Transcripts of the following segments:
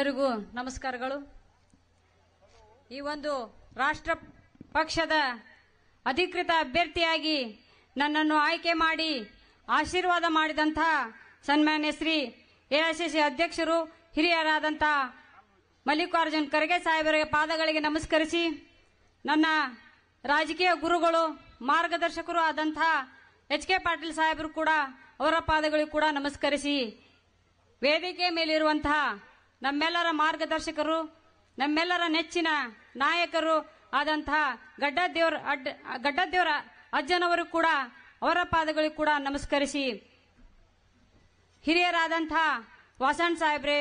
ಎಲ್ಲರಿಗೂ ನಮಸ್ಕಾರಗಳು ಈ ಒಂದು ರಾಷ್ಟ್ರ ಪಕ್ಷದ ಅಧಿಕೃತ ಅಭ್ಯರ್ಥಿಯಾಗಿ ನನ್ನನ್ನು ಆಯ್ಕೆ ಮಾಡಿ ಆಶೀರ್ವಾದ ಮಾಡಿದಂತಹ ಸನ್ಮಾನ್ಯ ಶ್ರೀ ಎಐಸಿಸಿ ಅಧ್ಯಕ್ಷರು ಹಿರಿಯರಾದಂತಹ ಮಲ್ಲಿಕಾರ್ಜುನ್ ಖರ್ಗೆ ಸಾಹೇಬರ ಪಾದಗಳಿಗೆ ನಮಸ್ಕರಿಸಿ ನನ್ನ ರಾಜಕೀಯ ಗುರುಗಳು ಮಾರ್ಗದರ್ಶಕರು ಆದಂತಹ ಎಚ್ ಕೆ ಪಾಟೀಲ್ ಸಾಹೇಬರು ಕೂಡ ಅವರ ಪಾದಗಳಿಗೂ ಕೂಡ ನಮಸ್ಕರಿಸಿ ವೇದಿಕೆ ಮೇಲಿರುವಂತಹ ನಮ್ಮೆಲ್ಲರ ಮಾರ್ಗದರ್ಶಕರು ನಮ್ಮೆಲ್ಲರ ನೆಚ್ಚಿನ ನಾಯಕರು ಆದಂತಹ ಗಡ್ಡದೇವರ ಅಡ್ಡ ಗಡ್ಡದೇವರ ಅಜ್ಜನವರು ಕೂಡ ಅವರ ಪಾದಗಳಿಗೆ ಕೂಡ ನಮಸ್ಕರಿಸಿ ಹಿರಿಯರಾದಂಥ ವಾಸಣ್ ಸಾಹೇಬ್ರೆ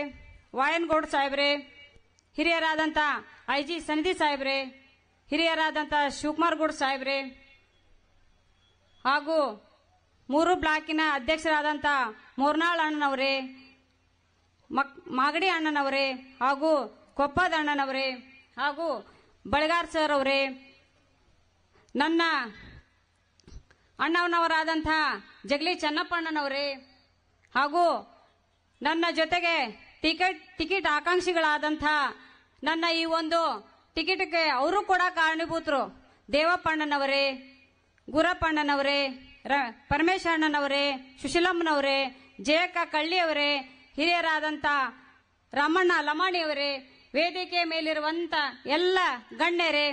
ವಾಯನ್ಗೌಡ್ ಸಾಹೇಬ್ರೆ ಹಿರಿಯರಾದಂಥ ಐ ಜಿ ಸನ್ನಿಧಿ ಸಾಹೇಬ್ರೆ ಹಿರಿಯರಾದಂಥ ಶಿವಕುಮಾರ್ ಗೌಡ್ ಸಾಹೇಬ್ರೆ ಹಾಗೂ ಮೂರು ಬ್ಲಾಕಿನ ಅಧ್ಯಕ್ಷರಾದಂಥ ಮೂರ್ನಾಳ್ ಅಣ್ಣನವ್ರೆ ಮಕ್ ಮಾಗಡಿ ಅಣ್ಣನವರೇ ಹಾಗೂ ಕೊಪ್ಪದ ಅಣ್ಣನವರೇ ಹಾಗೂ ಬಳಗಾರ್ ಸರ್ ಅವರೇ ನನ್ನ ಅಣ್ಣವನವರಾದಂಥ ಜಗಲಿ ಚನ್ನಪ್ಪಣ್ಣನವರೇ ಹಾಗೂ ನನ್ನ ಜೊತೆಗೆ ಟಿಕೆಟ್ ಟಿಕೆಟ್ ಆಕಾಂಕ್ಷಿಗಳಾದಂಥ ನನ್ನ ಈ ಒಂದು ಟಿಕೆಟ್ಗೆ ಅವರು ಕೂಡ ಕಾರಣೀಭೂತರು ದೇವಪ್ಪಣ್ಣನವರೇ ಗುರಪ್ಪಣ್ಣನವರೇ ರ ಪರಮೇಶ್ ಸುಶೀಲಮ್ಮನವರೇ ಜಯಕ್ಕ ಕಳ್ಳಿಯವರೇ ಹಿರಿಯರಾದಂಥ ರಮಣ್ಣ ಲಮಾಣಿಯವರೇ ವೇದಿಕೆ ಮೇಲಿರುವಂತ ಎಲ್ಲ ಗಣ್ಯರೇ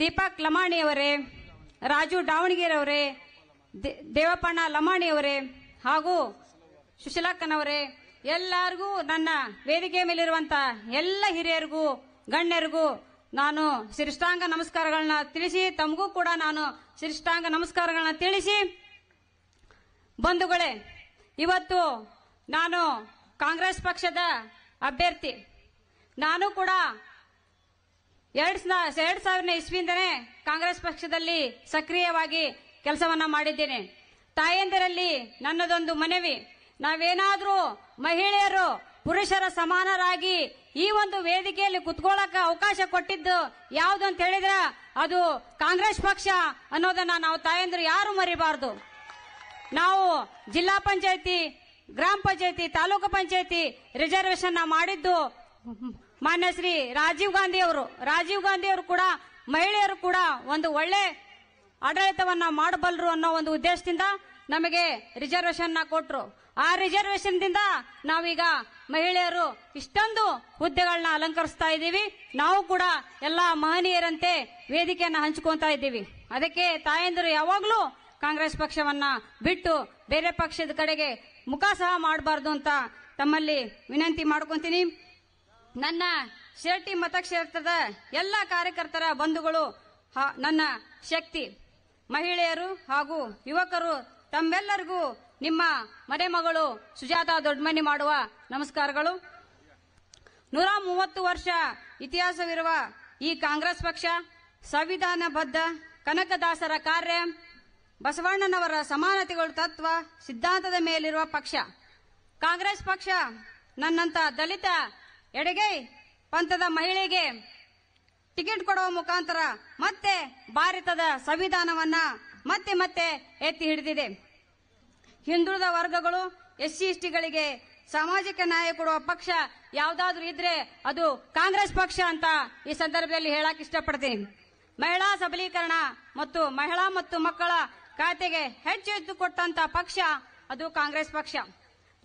ದೀಪಕ್ ಲಮಾಣಿಯವರೇ ರಾಜು ದಾವಣಗೆರೆಯವರೇ ದೇವಪ್ಪಣ್ಣ ಲಮಾಣಿಯವರೇ ಹಾಗೂ ಸುಶೀಲಕ್ಕನವರೇ ಎಲ್ಲರಿಗೂ ನನ್ನ ವೇದಿಕೆ ಮೇಲಿರುವಂತ ಎಲ್ಲ ಹಿರಿಯರಿಗೂ ಗಣ್ಯರಿಗೂ ನಾನು ಶಿರಿಷ್ಟಾಂಗ ನಮಸ್ಕಾರಗಳನ್ನ ತಿಳಿಸಿ ತಮಗೂ ಕೂಡ ನಾನು ಶಿರಿಷ್ಟಾಂಗ ನಮಸ್ಕಾರಗಳನ್ನ ತಿಳಿಸಿ ಬಂಧುಗಳೇ ಇವತ್ತು ನಾನು ಕಾಂಗ್ರೆಸ್ ಪಕ್ಷದ ಅಭ್ಯರ್ಥಿ ನಾನು ಕೂಡ ಎರಡ್ ಎರಡ್ ಸಾವಿರದ ಇಸ್ವಿಯಿಂದನೇ ಕಾಂಗ್ರೆಸ್ ಪಕ್ಷದಲ್ಲಿ ಸಕ್ರಿಯವಾಗಿ ಕೆಲಸವನ್ನ ಮಾಡಿದ್ದೇನೆ ತಾಯಂದಿರಲ್ಲಿ ನನ್ನದೊಂದು ಮನವಿ ನಾವೇನಾದ್ರೂ ಮಹಿಳೆಯರು ಪುರುಷರ ಸಮಾನರಾಗಿ ಈ ಒಂದು ವೇದಿಕೆಯಲ್ಲಿ ಕುತ್ಕೊಳ್ಳಕ ಅವಕಾಶ ಕೊಟ್ಟಿದ್ದು ಯಾವುದು ಅಂತ ಹೇಳಿದ್ರ ಅದು ಕಾಂಗ್ರೆಸ್ ಪಕ್ಷ ಅನ್ನೋದನ್ನ ನಾವು ತಾಯಂದಿರು ಯಾರು ಮರಿಬಾರ್ದು ನಾವು ಜಿಲ್ಲಾ ಪಂಚಾಯತಿ ಗ್ರಾಮ ಪಂಚಾಯತಿ ತಾಲೂಕು ಪಂಚಾಯತಿ ರಿಸರ್ವೇಶನ್ ಮಾಡಿದ್ದು ಮಾನ್ಯ ಶ್ರೀ ರಾಜೀವ್ ಗಾಂಧಿ ಅವರು ರಾಜೀವ್ ಗಾಂಧಿ ಅವರು ಕೂಡ ಮಹಿಳೆಯರು ಕೂಡ ಒಂದು ಒಳ್ಳೆ ಆಡಳಿತವನ್ನ ಮಾಡಬಲ್ಲರು ಅನ್ನೋ ಒಂದು ಉದ್ದೇಶದಿಂದ ನಮಗೆ ರಿಸರ್ವೇಶನ್ ನ ಕೊಟ್ರು ಆ ರಿಸರ್ವೇಶನ್ ದಿಂದ ನಾವೀಗ ಮಹಿಳೆಯರು ಇಷ್ಟೊಂದು ಹುದ್ದೆಗಳನ್ನ ಅಲಂಕರಿಸ್ತಾ ಇದ್ದೀವಿ ನಾವು ಕೂಡ ಎಲ್ಲ ಮಹನೀಯರಂತೆ ವೇದಿಕೆಯನ್ನ ಹಂಚ್ಕೊತಾ ಇದ್ದೀವಿ ಅದಕ್ಕೆ ತಾಯಂದಿರು ಯಾವಾಗ್ಲೂ ಕಾಂಗ್ರೆಸ್ ಪಕ್ಷವನ್ನ ಬಿಟ್ಟು ಬೇರೆ ಪಕ್ಷದ ಕಡೆಗೆ ಮುಖ ಸಹ ಮಾಡಬಾರ್ದು ಅಂತ ತಮ್ಮಲ್ಲಿ ವಿನಂತಿ ಮಾಡ್ಕೊಂತೀನಿ ನನ್ನ ಶಿರಟಿ ಮತಕ್ಷೇತ್ರದ ಎಲ್ಲ ಕಾರ್ಯಕರ್ತರ ಬಂಧುಗಳು ನನ್ನ ಶಕ್ತಿ ಮಹಿಳೆಯರು ಹಾಗೂ ಯುವಕರು ತಮ್ಮೆಲ್ಲರಿಗೂ ನಿಮ್ಮ ಮನೆಮಗಳು ಮಗಳು ಸುಜಾತ ದೊಡ್ಡಮನಿ ಮಾಡುವ ನಮಸ್ಕಾರಗಳು ನೂರ ಮೂವತ್ತು ವರ್ಷ ಇತಿಹಾಸವಿರುವ ಈ ಕಾಂಗ್ರೆಸ್ ಪಕ್ಷ ಸಂವಿಧಾನ ಬದ್ಧ ಕನಕದಾಸರ ಕಾರ್ಯ ಬಸವಣ್ಣನವರ ಸಮಾನತೆಗಳು ತತ್ವ ಸಿದ್ಧಾಂತದ ಮೇಲಿರುವ ಪಕ್ಷ ಕಾಂಗ್ರೆಸ್ ಪಕ್ಷ ನನ್ನಂತ ದಲಿತ ಎಡಗೈ ಪಂಥದ ಮಹಿಳೆಗೆ ಟಿಕೆಟ್ ಕೊಡುವ ಮುಖಾಂತರ ಮತ್ತೆ ಭಾರತದ ಸಂವಿಧಾನವನ್ನ ಮತ್ತೆ ಮತ್ತೆ ಎತ್ತಿ ಹಿಡಿದಿದೆ ಹಿಂದುಳಿದ ವರ್ಗಗಳು ಎಸ್ಸಿ ಸಿ ಎಸ್ ಟಿಗಳಿಗೆ ಸಾಮಾಜಿಕ ನ್ಯಾಯ ಕೊಡುವ ಪಕ್ಷ ಯಾವ್ದಾದ್ರು ಇದ್ರೆ ಅದು ಕಾಂಗ್ರೆಸ್ ಪಕ್ಷ ಅಂತ ಈ ಸಂದರ್ಭದಲ್ಲಿ ಹೇಳಕ್ ಇಷ್ಟಪಡ್ತೀನಿ ಮಹಿಳಾ ಸಬಲೀಕರಣ ಮತ್ತು ಮಹಿಳಾ ಮತ್ತು ಮಕ್ಕಳ ಖಾತೆಗೆ ಹೆಚ್ಚು ಕೊಟ್ಟಂತ ಪಕ್ಷ ಅದು ಕಾಂಗ್ರೆಸ್ ಪಕ್ಷ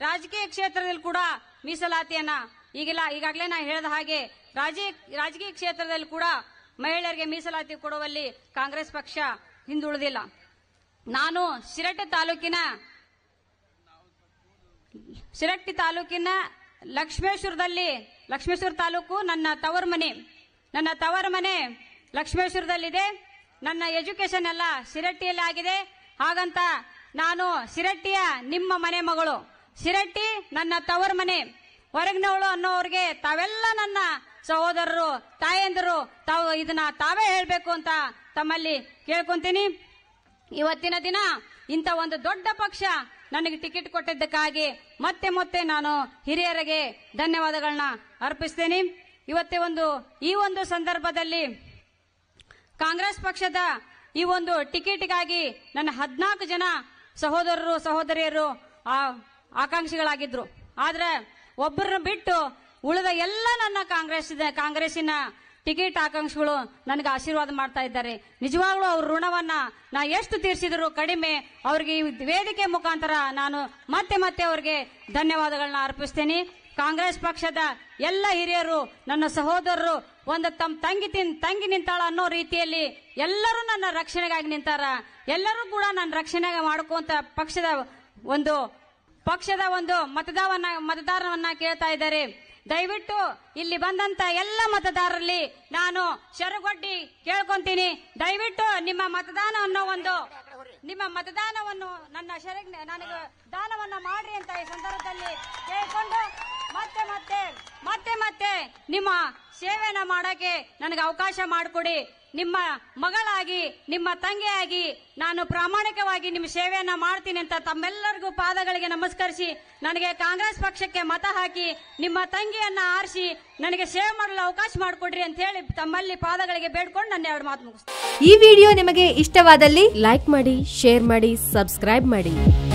ರಾಜಕೀಯ ಕ್ಷೇತ್ರದಲ್ಲಿ ಕೂಡ ಮೀಸಲಾತಿಯನ್ನ ಈಗಿಲ್ಲ ಈಗಾಗಲೇ ನಾ ಹೇಳಿದ ಹಾಗೆ ರಾಜಕೀಯ ಕ್ಷೇತ್ರದಲ್ಲಿ ಕೂಡ ಮಹಿಳೆಯರಿಗೆ ಮೀಸಲಾತಿ ಕೊಡುವಲ್ಲಿ ಕಾಂಗ್ರೆಸ್ ಪಕ್ಷ ಹಿಂದುಳಿದಿಲ್ಲ ನಾನು ಶಿರಟ್ಟಿ ತಾಲೂಕಿನ ಶಿರಟ್ಟಿ ತಾಲೂಕಿನ ಲಕ್ಷ್ಮೇಶ್ವರದಲ್ಲಿ ಲಕ್ಷ್ಮೇಶ್ವರ ತಾಲೂಕು ನನ್ನ ತವರ ಮನೆ ನನ್ನ ತವರ ಮನೆ ಲಕ್ಷ್ಮೇಶ್ವರದಲ್ಲಿದೆ ನನ್ನ ಎಜುಕೇಶನ್ ಎಲ್ಲ ಸಿರಟ್ಟಿಯಲ್ಲಿ ಆಗಿದೆ ಹಾಗಂತ ನಾನು ಸಿರಟ್ಟಿಯ ನಿಮ್ಮ ಮನೆ ಮಗಳು ಸಿರಟ್ಟಿ ನನ್ನ ತವರ ಮನೆ ಹೊರಗಿನವಳು ಅನ್ನೋರಿಗೆ ತಾವೆಲ್ಲ ನನ್ನ ಸಹೋದರರು ತಾಯಂದಿರು ತಾವು ಇದನ್ನ ತಾವೇ ಹೇಳಬೇಕು ಅಂತ ತಮ್ಮಲ್ಲಿ ಕೇಳ್ಕೊಂತೀನಿ ಇವತ್ತಿನ ದಿನ ಇಂಥ ಒಂದು ದೊಡ್ಡ ಪಕ್ಷ ನನಗೆ ಟಿಕೆಟ್ ಕೊಟ್ಟಿದ್ದಕ್ಕಾಗಿ ಮತ್ತೆ ಮತ್ತೆ ನಾನು ಹಿರಿಯರಿಗೆ ಧನ್ಯವಾದಗಳನ್ನ ಅರ್ಪಿಸ್ತೇನೆ ಇವತ್ತೇ ಒಂದು ಈ ಒಂದು ಸಂದರ್ಭದಲ್ಲಿ ಕಾಂಗ್ರೆಸ್ ಪಕ್ಷದ ಈ ಒಂದು ಟಿಕೆಟ್ಗಾಗಿ ನನ್ನ ಹದಿನಾಲ್ಕು ಜನ ಸಹೋದರರು ಸಹೋದರಿಯರು ಆಕಾಂಕ್ಷಿಗಳಾಗಿದ್ರು ಆದ್ರೆ ಒಬ್ಬರನ್ನ ಬಿಟ್ಟು ಉಳಿದ ಎಲ್ಲ ನನ್ನ ಕಾಂಗ್ರೆಸ್ ಕಾಂಗ್ರೆಸ್ಸಿನ ಟಿಕೆಟ್ ಆಕಾಂಕ್ಷಿಗಳು ನನಗೆ ಆಶೀರ್ವಾದ ಮಾಡ್ತಾ ಇದ್ದಾರೆ ನಿಜವಾಗ್ಲೂ ಅವ್ರ ಋಣವನ್ನ ನಾ ಎಷ್ಟು ತೀರಿಸಿದ್ರು ಕಡಿಮೆ ಅವ್ರಿಗೆ ಈ ವೇದಿಕೆ ಮುಖಾಂತರ ನಾನು ಮತ್ತೆ ಮತ್ತೆ ಅವ್ರಿಗೆ ಧನ್ಯವಾದಗಳನ್ನ ಅರ್ಪಿಸ್ತೇನೆ ಕಾಂಗ್ರೆಸ್ ಪಕ್ಷದ ಎಲ್ಲ ಹಿರಿಯರು ನನ್ನ ಸಹೋದರರು ಒಂದು ತಮ್ಮ ತಂಗಿ ತಿನ್ ತಂಗಿ ನಿಂತಾಳ ಅನ್ನೋ ರೀತಿಯಲ್ಲಿ ಎಲ್ಲರೂ ನನ್ನ ರಕ್ಷಣೆಗಾಗಿ ನಿಂತಾರ ಎಲ್ಲರೂ ಕೂಡ ನನ್ನ ರಕ್ಷಣೆ ಮಾಡ್ಕೋಂತ ಪಕ್ಷದ ಒಂದು ಪಕ್ಷದ ಒಂದು ಮತದಾರವನ್ನ ಮತದಾರವನ್ನ ಕೇಳ್ತಾ ಇದ್ದಾರೆ ದಯವಿಟ್ಟು ಇಲ್ಲಿ ಬಂದಂತ ಎಲ್ಲ ಮತದಾರರಲ್ಲಿ ನಾನು ಶರಗೊಡ್ಡಿ ಕೇಳ್ಕೊಂತೀನಿ ದಯವಿಟ್ಟು ನಿಮ್ಮ ಮತದಾನ ಅನ್ನೋ ಒಂದು ನಿಮ್ಮ ಮತದಾನವನ್ನು ನನ್ನ ಶರಗ್ ನನಗೆ ದಾನವನ್ನ ಮಾಡ್ರಿ ಅಂತ ಈ ಸಂದರ್ಭದಲ್ಲಿ ಕೇಳ್ಕೊಂಡು ಮತ್ತೆ ಮತ್ತೆ ಮತ್ತೆ ಮತ್ತೆ ನಿಮ್ಮ ಸೇವೆನ ಮಾಡಕ್ಕೆ ನನಗೆ ಅವಕಾಶ ಮಾಡಿಕೊಡಿ ನಿಮ್ಮ ಮಗಳಾಗಿ ನಿಮ್ಮ ತಂಗಿಯಾಗಿ ನಾನು ಪ್ರಾಮಾಣಿಕವಾಗಿ ನಿಮ್ಮ ಸೇವೆಯನ್ನ ಮಾಡ್ತೀನಿ ಅಂತ ತಮ್ಮೆಲ್ಲರಿಗೂ ಪಾದಗಳಿಗೆ ನಮಸ್ಕರಿಸಿ ನನಗೆ ಕಾಂಗ್ರೆಸ್ ಪಕ್ಷಕ್ಕೆ ಮತ ಹಾಕಿ ನಿಮ್ಮ ತಂಗಿಯನ್ನ ಆರಿಸಿ ನನಗೆ ಸೇವೆ ಮಾಡಲು ಅವಕಾಶ ಮಾಡಿಕೊಡ್ರಿ ಅಂತ ಹೇಳಿ ತಮ್ಮಲ್ಲಿ ಪಾದಗಳಿಗೆ ಬೇಡ್ಕೊಂಡು ನನ್ನ ಎರಡು ಮಾತು ಮುಗಿಸ್ತೀನಿ ಈ ವಿಡಿಯೋ ನಿಮಗೆ ಇಷ್ಟವಾದಲ್ಲಿ ಲೈಕ್ ಮಾಡಿ ಶೇರ್ ಮಾಡಿ ಸಬ್ಸ್ಕ್ರೈಬ್ ಮಾಡಿ